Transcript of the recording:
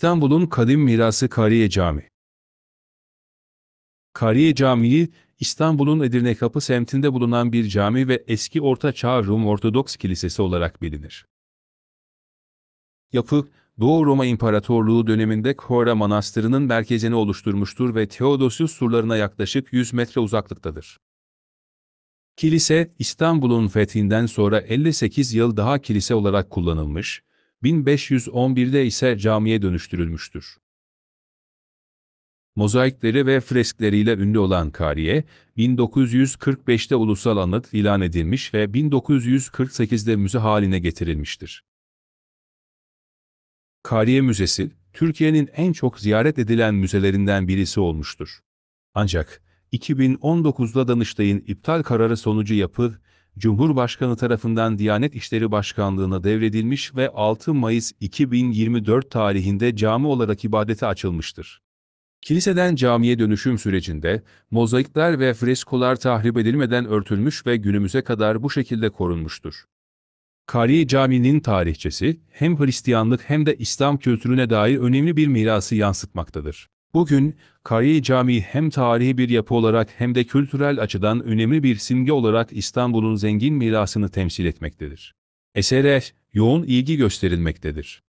İstanbul'un kadim mirası Kariye Camii. Kariye Camii, İstanbul'un Edirne Kapı semtinde bulunan bir cami ve eski Orta Çağ Rum Ortodoks Kilisesi olarak bilinir. Yapı, Doğu Roma İmparatorluğu döneminde Kora Manastırı'nın merkezini oluşturmuştur ve Theodosius surlarına yaklaşık 100 metre uzaklıktadır. Kilise, İstanbul'un fethinden sonra 58 yıl daha kilise olarak kullanılmış, 1511'de ise camiye dönüştürülmüştür. Mozaikleri ve freskleriyle ünlü olan Kariye, 1945'te ulusal anıt ilan edilmiş ve 1948'de müze haline getirilmiştir. Kariye Müzesi, Türkiye'nin en çok ziyaret edilen müzelerinden birisi olmuştur. Ancak 2019'da Danıştay'ın iptal kararı sonucu yapı Cumhurbaşkanı tarafından Diyanet İşleri Başkanlığı'na devredilmiş ve 6 Mayıs 2024 tarihinde cami olarak ibadete açılmıştır. Kiliseden camiye dönüşüm sürecinde mozaikler ve freskolar tahrip edilmeden örtülmüş ve günümüze kadar bu şekilde korunmuştur. Kari Camii'nin tarihçesi hem Hristiyanlık hem de İslam kültürüne dair önemli bir mirası yansıtmaktadır. Bugün, Kari Camii hem tarihi bir yapı olarak hem de kültürel açıdan önemli bir simge olarak İstanbul'un zengin mirasını temsil etmektedir. Esere yoğun ilgi gösterilmektedir.